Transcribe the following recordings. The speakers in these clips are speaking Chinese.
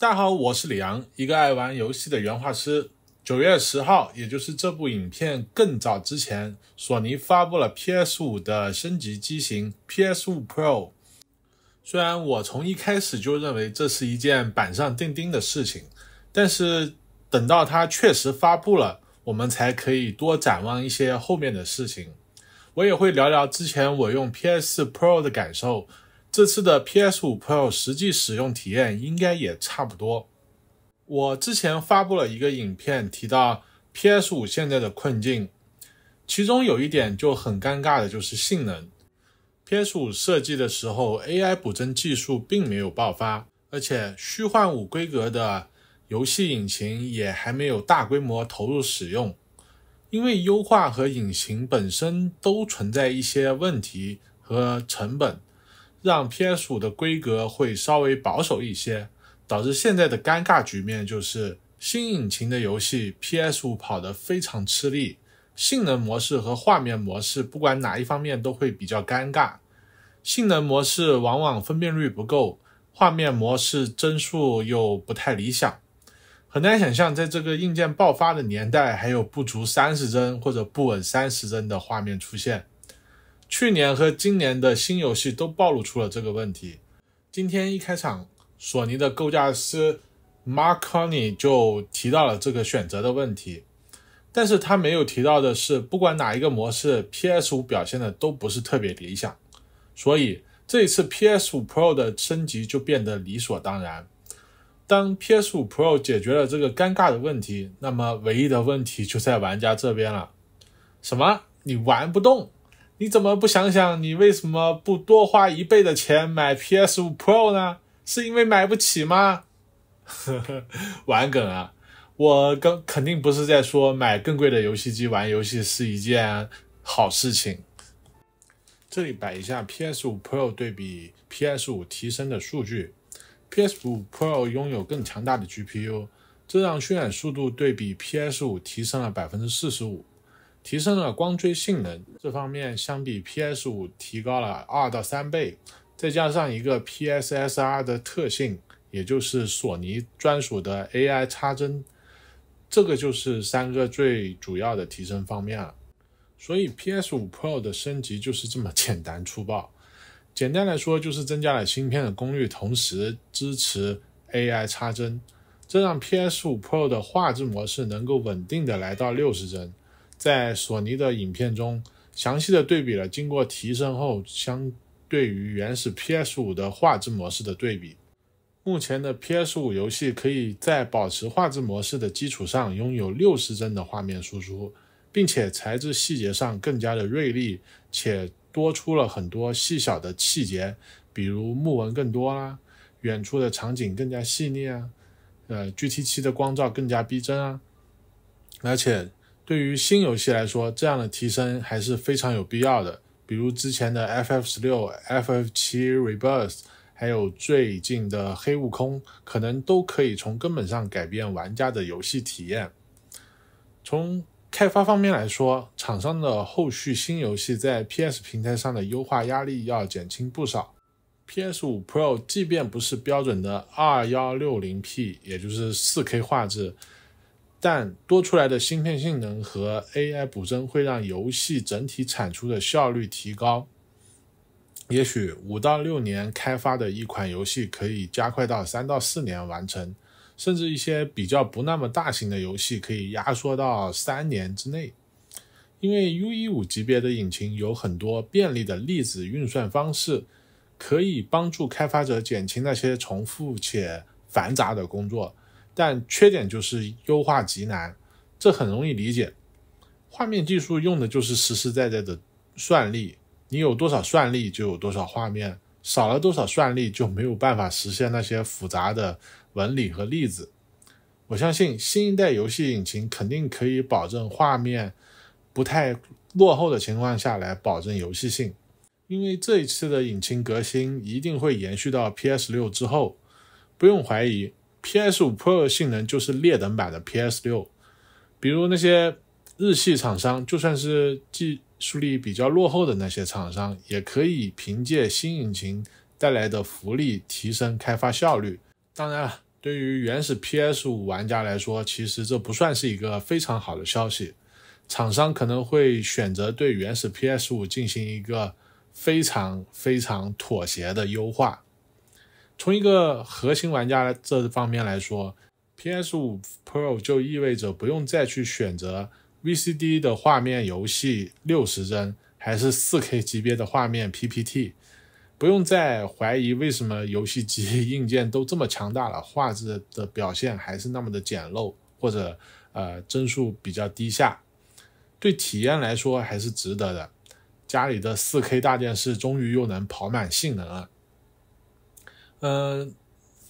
大家好，我是李阳，一个爱玩游戏的原画师。九月十号，也就是这部影片更早之前，索尼发布了 PS 五的升级机型 PS 五 Pro。虽然我从一开始就认为这是一件板上钉钉的事情，但是等到它确实发布了，我们才可以多展望一些后面的事情。我也会聊聊之前我用 PS 四 Pro 的感受。这次的 PS5 Pro 实际使用体验应该也差不多。我之前发布了一个影片，提到 PS5 现在的困境，其中有一点就很尴尬的，就是性能。PS5 设计的时候，AI 补帧技术并没有爆发，而且虚幻五规格的游戏引擎也还没有大规模投入使用，因为优化和引擎本身都存在一些问题和成本。让 PS5 的规格会稍微保守一些，导致现在的尴尬局面就是新引擎的游戏 PS5 跑得非常吃力，性能模式和画面模式不管哪一方面都会比较尴尬。性能模式往往分辨率不够，画面模式帧数又不太理想，很难想象在这个硬件爆发的年代，还有不足三十帧或者不稳三十帧的画面出现。去年和今年的新游戏都暴露出了这个问题。今天一开场，索尼的构架师 Mark o n e y 就提到了这个选择的问题。但是他没有提到的是，不管哪一个模式，PS5 表现的都不是特别理想。所以这一次 PS5 Pro 的升级就变得理所当然。当 PS5 Pro 解决了这个尴尬的问题，那么唯一的问题就在玩家这边了。什么？你玩不动？你怎么不想想，你为什么不多花一倍的钱买 PS5 Pro 呢？是因为买不起吗？呵呵，玩梗啊！我刚肯定不是在说买更贵的游戏机玩游戏是一件好事情。这里摆一下 PS5 Pro 对比 PS5 提升的数据，PS5 Pro 拥有更强大的 GPU，这让渲染速度对比 PS5 提升了百分之四十五。提升了光追性能，这方面相比 PS 五提高了二到三倍，再加上一个 PS SR 的特性，也就是索尼专属的 AI 插帧，这个就是三个最主要的提升方面了。所以 PS 五 Pro 的升级就是这么简单粗暴。简单来说，就是增加了芯片的功率，同时支持 AI 插帧，这让 PS 五 Pro 的画质模式能够稳定的来到六十帧。在索尼的影片中，详细的对比了经过提升后相对于原始 PS5 的画质模式的对比。目前的 PS5 游戏可以在保持画质模式的基础上，拥有六十帧的画面输出，并且材质细节上更加的锐利，且多出了很多细小的细节，比如木纹更多啦，远处的场景更加细腻啊，呃，GT7 的光照更加逼真啊，而且。对于新游戏来说，这样的提升还是非常有必要的。比如之前的《FF 十六》《FF 七 Rebirth》，还有最近的《黑悟空》，可能都可以从根本上改变玩家的游戏体验。从开发方面来说，厂商的后续新游戏在 PS 平台上的优化压力要减轻不少。PS5 Pro 即便不是标准的 2160p，也就是 4K 画质。但多出来的芯片性能和 AI 补帧会让游戏整体产出的效率提高。也许五到六年开发的一款游戏可以加快到三到四年完成，甚至一些比较不那么大型的游戏可以压缩到三年之内。因为 U E 五级别的引擎有很多便利的粒子运算方式，可以帮助开发者减轻那些重复且繁杂的工作。但缺点就是优化极难，这很容易理解。画面技术用的就是实实在在的算力，你有多少算力就有多少画面，少了多少算力就没有办法实现那些复杂的纹理和粒子。我相信新一代游戏引擎肯定可以保证画面不太落后的情况下，来保证游戏性，因为这一次的引擎革新一定会延续到 PS 六之后，不用怀疑。PS5 Pro 的性能就是劣等版的 PS6，比如那些日系厂商，就算是技术力比较落后的那些厂商，也可以凭借新引擎带来的福利提升开发效率。当然了，对于原始 PS5 玩家来说，其实这不算是一个非常好的消息。厂商可能会选择对原始 PS5 进行一个非常非常妥协的优化。从一个核心玩家这方面来说，PS5 Pro 就意味着不用再去选择 VCD 的画面游戏六十帧，还是 4K 级别的画面 PPT，不用再怀疑为什么游戏机硬件都这么强大了，画质的表现还是那么的简陋，或者呃帧数比较低下，对体验来说还是值得的。家里的 4K 大电视终于又能跑满性能了。嗯，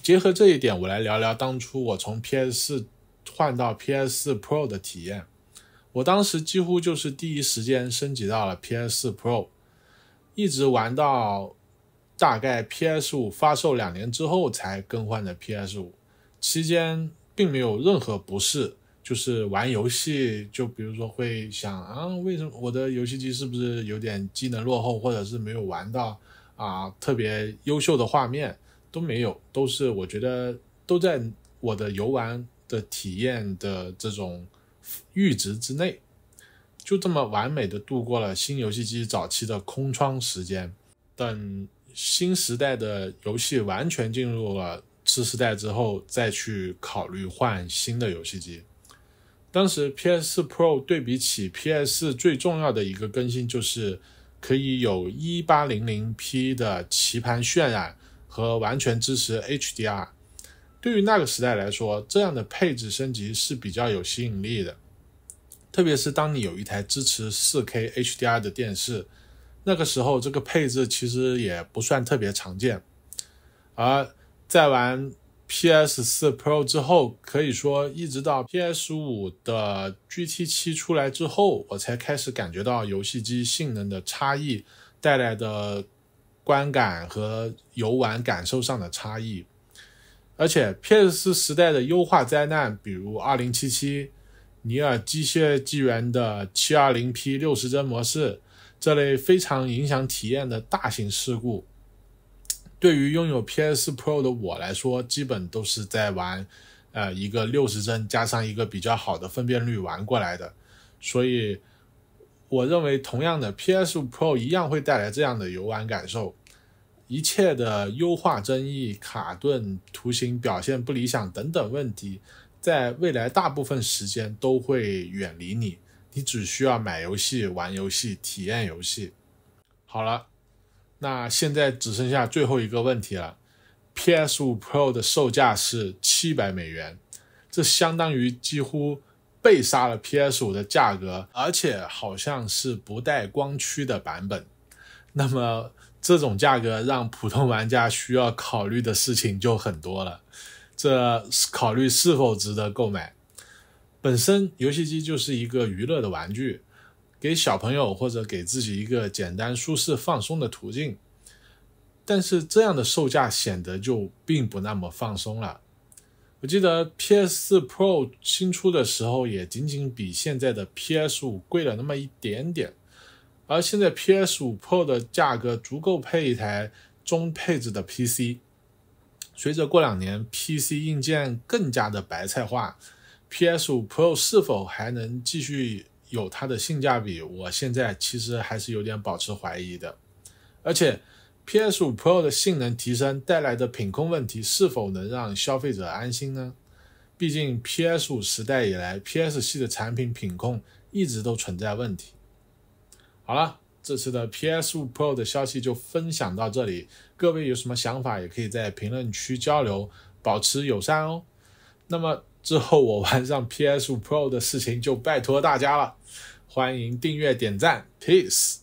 结合这一点，我来聊聊当初我从 PS 四换到 PS 四 Pro 的体验。我当时几乎就是第一时间升级到了 PS 四 Pro，一直玩到大概 PS 五发售两年之后才更换的 PS 五。期间并没有任何不适，就是玩游戏，就比如说会想啊，为什么我的游戏机是不是有点机能落后，或者是没有玩到啊特别优秀的画面？都没有，都是我觉得都在我的游玩的体验的这种阈值之内，就这么完美的度过了新游戏机早期的空窗时间。等新时代的游戏完全进入了次时代之后，再去考虑换新的游戏机。当时 PS4 Pro 对比起 PS4 最重要的一个更新，就是可以有一八零零 P 的棋盘渲染。和完全支持 HDR，对于那个时代来说，这样的配置升级是比较有吸引力的。特别是当你有一台支持 4K HDR 的电视，那个时候这个配置其实也不算特别常见。而在玩 PS4 Pro 之后，可以说一直到 PS5 的 GT7 出来之后，我才开始感觉到游戏机性能的差异带来的。观感和游玩感受上的差异，而且 PS 时代的优化灾难，比如二零七七《尼尔：机械纪元》的七二零 P 六十帧模式这类非常影响体验的大型事故，对于拥有 PS Pro 的我来说，基本都是在玩，呃，一个六十帧加上一个比较好的分辨率玩过来的，所以我认为同样的 PS 五 Pro 一样会带来这样的游玩感受。一切的优化争议、卡顿、图形表现不理想等等问题，在未来大部分时间都会远离你。你只需要买游戏、玩游戏、体验游戏。好了，那现在只剩下最后一个问题了。PS5 Pro 的售价是七百美元，这相当于几乎被杀了 PS5 的价格，而且好像是不带光驱的版本。那么？这种价格让普通玩家需要考虑的事情就很多了，这考虑是否值得购买。本身游戏机就是一个娱乐的玩具，给小朋友或者给自己一个简单、舒适、放松的途径。但是这样的售价显得就并不那么放松了。我记得 P S 四 Pro 新出的时候，也仅仅比现在的 P S 五贵了那么一点点。而现在，P S 五 Pro 的价格足够配一台中配置的 P C。随着过两年 P C 硬件更加的白菜化，P S 五 Pro 是否还能继续有它的性价比？我现在其实还是有点保持怀疑的。而且，P S 五 Pro 的性能提升带来的品控问题，是否能让消费者安心呢？毕竟，P S 五时代以来，P S 系的产品品控一直都存在问题。好了，这次的 P S 五 Pro 的消息就分享到这里。各位有什么想法，也可以在评论区交流，保持友善哦。那么之后我玩上 P S 五 Pro 的事情就拜托大家了。欢迎订阅、点赞，Peace。